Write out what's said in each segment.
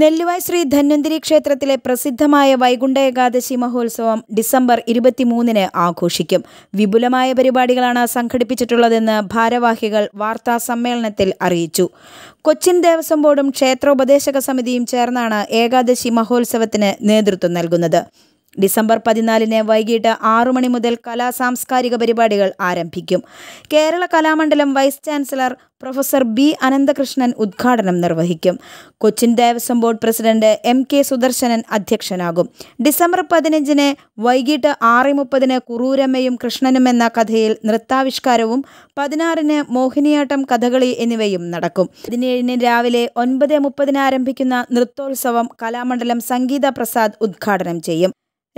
നെല്ലുവായ് ശ്രീ ധന്വന്തിരി ക്ഷേത്രത്തിലെ പ്രസിദ്ധമായ വൈകുണ്ഠ ഏകാദശി മഹോത്സവം ഡിസംബർ ഇരുപത്തിമൂന്നിന് ആഘോഷിക്കും വിപുലമായ പരിപാടികളാണ് സംഘടിപ്പിച്ചിട്ടുള്ളതെന്ന് ഭാരവാഹികൾ വാർത്താ സമ്മേളനത്തിൽ അറിയിച്ചു കൊച്ചിൻ ദേവസ്വം ബോർഡും ക്ഷേത്രോപദേശക സമിതിയും ചേർന്നാണ് ഏകാദശി മഹോത്സവത്തിന് നേതൃത്വം നൽകുന്നത് ഡിസംബർ പതിനാലിന് വൈകിട്ട് ആറു മണി മുതൽ കലാ സാംസ്കാരിക പരിപാടികൾ ആരംഭിക്കും Kerala Kalamandalam vice chancellor professor B Ananthakrishnan ഉദ്ഘാടനം നിർവഹിക്കും Cochin Devaswom board president M K Sudarshanan അധ്യക്ഷനാകും ഡിസംബർ പതിനഞ്ചിന് വൈകിട്ട് ആറ് മുപ്പതിന് കുറൂരമ്മയും കൃഷ്ണനും എന്ന കഥയിൽ നൃത്താവിഷ്കാരവും പതിനാറിന് മോഹിനിയാട്ടം കഥകളി എന്നിവയും നടക്കും പതിനേഴിന് രാവിലെ ഒൻപത് മുപ്പതിന് ആരംഭിക്കുന്ന നൃത്തോത്സവം കലാമണ്ഡലം സംഗീത പ്രസാദ് ഉദ്ഘാടനം ചെയ്യും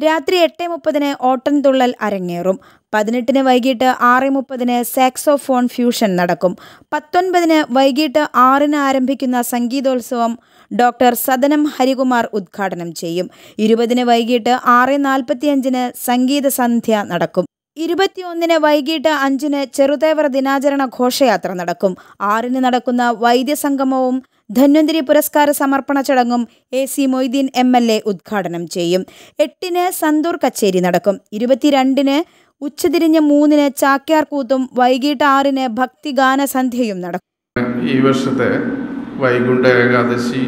രാത്രി എട്ട് മുപ്പതിന് ഓട്ടൻതുള്ളൽ അരങ്ങേറും പതിനെട്ടിന് വൈകിട്ട് ആറ് മുപ്പതിന് സാക്സോഫോൺ ഫ്യൂഷൻ നടക്കും പത്തൊൻപതിന് വൈകിട്ട് ആറിന് ആരംഭിക്കുന്ന സംഗീതോത്സവം ഡോക്ടർ സദനം ഹരികുമാർ ഉദ്ഘാടനം ചെയ്യും ഇരുപതിന് വൈകിട്ട് ആറ് നാൽപ്പത്തിയഞ്ചിന് സംഗീത സന്ധ്യ നടക്കും ഇരുപത്തിയൊന്നിന് വൈകിട്ട് അഞ്ചിന് ചെറുതേവർ ദിനാചരണ ഘോഷയാത്ര നടക്കും ആറിന് നടക്കുന്ന വൈദ്യസംഗമവും ധന്വന്തിരി പുരസ്കാര സമർപ്പണ ചടങ്ങും A C Moideen M L A ഉദ്ഘാടനം ചെയ്യും എട്ടിന് സന്തൂർ കച്ചേരി നടക്കും ഇരുപത്തിരണ്ടിന് ഉച്ചതിരിഞ്ഞ് മൂന്നിന് ചാക്യാർ കൂത്തും വൈകിട്ട് ആറിന് ഭക്തിഗാന സന്ധ്യയും നടക്കും ഈ വർഷത്തെ വൈകുണ്ഠ ഏകാദശി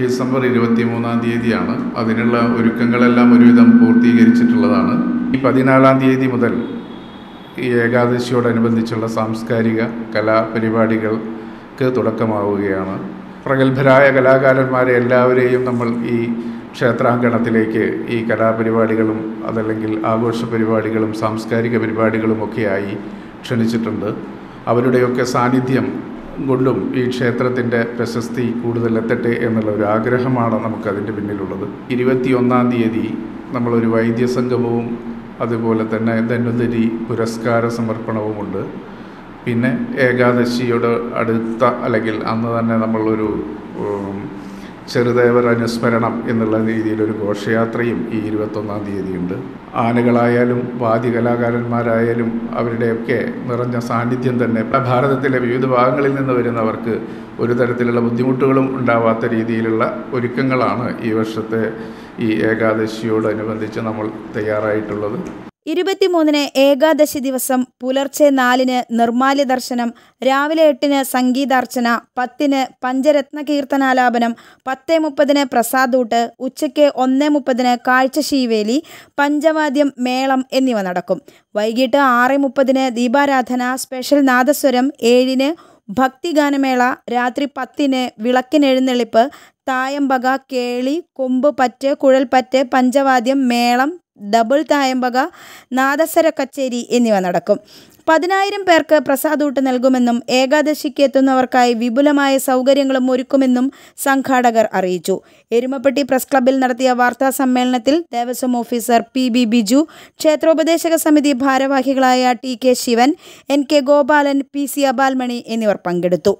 ഡിസംബർ ഇരുപത്തി മൂന്നാം തീയതിയാണ് അതിനുള്ള ഒരുക്കങ്ങളെല്ലാം ഒരുവിധം പൂർത്തീകരിച്ചിട്ടുള്ളതാണ് ഈ പതിനാലാം തീയതി മുതൽ ഈ ഏകാദശിയോടനുബന്ധിച്ചുള്ള സാംസ്കാരിക കലാപരിപാടികൾ തുടക്കമാവുകയാണ് പ്രഗത്ഭരായ കലാകാരന്മാരെ എല്ലാവരെയും നമ്മൾ ഈ ക്ഷേത്രാങ്കണത്തിലേക്ക് ഈ കലാപരിപാടികളും അതല്ലെങ്കിൽ ആഘോഷ പരിപാടികളും സാംസ്കാരിക പരിപാടികളും ഒക്കെയായി ക്ഷണിച്ചിട്ടുണ്ട് അവരുടെയൊക്കെ സാന്നിധ്യം കൊണ്ടും ഈ ക്ഷേത്രത്തിൻ്റെ പ്രശസ്തി കൂടുതൽ എത്തട്ടെ എന്നുള്ള ഒരു ആഗ്രഹമാണ് നമുക്കതിൻ്റെ പിന്നിലുള്ളത് ഇരുപത്തിയൊന്നാം തീയതി നമ്മളൊരു വൈദ്യസംഗമവും അതുപോലെ തന്നെ ധനുതരി പുരസ്കാര സമർപ്പണവുമുണ്ട് പിന്നെ ഏകാദശിയുടെ അടുത്ത അല്ലെങ്കിൽ അന്ന് തന്നെ നമ്മളൊരു ചെറുദേവർ അനുസ്മരണം എന്നുള്ള രീതിയിലൊരു ഘോഷയാത്രയും ഈ ഇരുപത്തൊന്നാം തീയതിയുണ്ട് ആനകളായാലും വാദ്യ കലാകാരന്മാരായാലും അവരുടെയൊക്കെ നിറഞ്ഞ സാന്നിധ്യം തന്നെ ഭാരതത്തിലെ വിവിധ ഭാഗങ്ങളിൽ നിന്ന് വരുന്നവർക്ക് ഒരു തരത്തിലുള്ള ബുദ്ധിമുട്ടുകളും ഉണ്ടാവാത്ത രീതിയിലുള്ള ഒരുക്കങ്ങളാണ് ഈ വർഷത്തെ ഈ ഏകാദശിയോടനുബന്ധിച്ച് നമ്മൾ തയ്യാറായിട്ടുള്ളത് ഇരുപത്തിമൂന്നിന് ഏകാദശി ദിവസം പുലർച്ചെ നാലിന് നിർമാല്യ ദർശനം രാവിലെ എട്ടിന് സംഗീതാർച്ചന പത്തിന് പഞ്ചരത്ന കീർത്തനാലാപനം പത്ത് മുപ്പതിന് പ്രസാദൂട്ട് ഉച്ചയ്ക്ക് ഒന്ന് മുപ്പതിന് കാഴ്ചശീവേലി പഞ്ചവാദ്യം മേളം എന്നിവ നടക്കും വൈകിട്ട് ആറ് മുപ്പതിന് ദീപാരാധന സ്പെഷ്യൽ നാദസ്വരം ഏഴിന് ഭക്തിഗാനമേള രാത്രി പത്തിന് വിളക്കിനെഴുന്നള്ളിപ്പ് തായമ്പക കേളി കൊമ്പ് പറ്റ് കുഴൽപ്പറ്റ് പഞ്ചവാദ്യം മേളം ഡബിൾ തായമ്പക നാദസര കച്ചേരി എന്നിവ നടക്കും പതിനായിരം പേർക്ക് പ്രസാദൂട്ട് നൽകുമെന്നും ഏകാദശിക്ക് എത്തുന്നവർക്കായി വിപുലമായ സൗകര്യങ്ങളും ഒരുക്കുമെന്നും സംഘാടകർ അറിയിച്ചു എരുമപ്പെട്ടി പ്രസ് ക്ലബ്ബിൽ നടത്തിയ വാർത്താ സമ്മേളനത്തിൽ Devaswom officer P B Biju ക്ഷേത്രോപദേശക സമിതി ഭാരവാഹികളായ T K Sivan N K Gopalan P C Abalmani എന്നിവർ പങ്കെടുത്തു